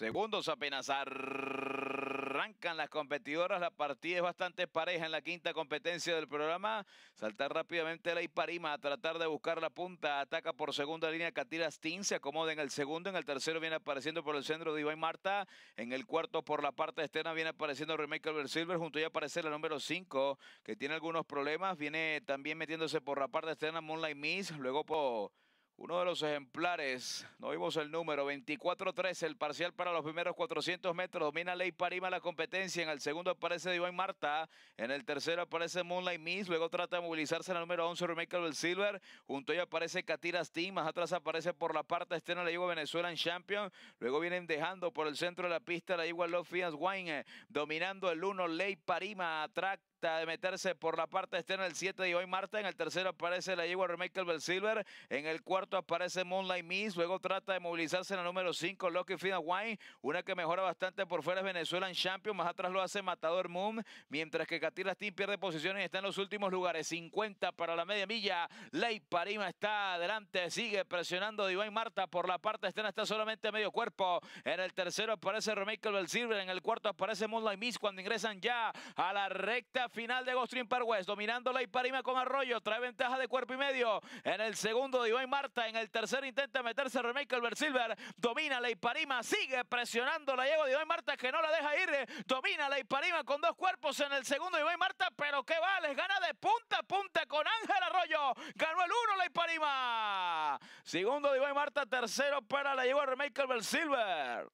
Segundos apenas arrancan las competidoras. La partida es bastante pareja en la quinta competencia del programa. Saltar rápidamente la Iparima a tratar de buscar la punta. Ataca por segunda línea Katira Stin. Se acomoda en el segundo. En el tercero viene apareciendo por el centro de y Marta. En el cuarto por la parte externa viene apareciendo Remake Albert Silver. Junto ya aparece la número 5 que tiene algunos problemas. Viene también metiéndose por la parte externa Moonlight Miss. Luego por... Uno de los ejemplares, no vimos el número, 24-13, el parcial para los primeros 400 metros. Domina Ley Parima la competencia. En el segundo aparece Divine Marta. En el tercero aparece Moonlight Miss. Luego trata de movilizarse en el número 11, Michael del Silver. Junto a ella aparece Katira Sting. Más atrás aparece por la parte externa la Venezuela en Champion. Luego vienen dejando por el centro de la pista la Igua Love Fiance Wine. Dominando el 1, Ley Parima. Atrás de meterse por la parte externa el 7 de hoy Marta. En el tercero aparece la yegua Remake Bell Silver. En el cuarto aparece Moonlight Miss. Luego trata de movilizarse en la número 5, Lucky Fina Wine. Una que mejora bastante por fuera es Venezuela en Champion. Más atrás lo hace Matador Moon. Mientras que Catila Steam pierde posiciones y está en los últimos lugares. 50 para la media milla. Ley Parima está adelante. Sigue presionando Divine Marta por la parte externa. Está solamente medio cuerpo. En el tercero aparece Remake Bell Silver. En el cuarto aparece Moonlight Miss cuando ingresan ya a la recta final de Ghost Stream West. Dominando la Iparima con Arroyo. Trae ventaja de cuerpo y medio. En el segundo de Iván Marta. En el tercero intenta meterse remake Albert Silver. Domina la Iparima. Sigue presionando la lleva de Iván Marta que no la deja ir. Domina la Iparima con dos cuerpos en el segundo Iván Marta. Pero qué va, les gana de punta a punta con Ángel Arroyo. Ganó el uno la Iparima. Segundo de Iván Marta. Tercero para la llegó remake Albert Silver.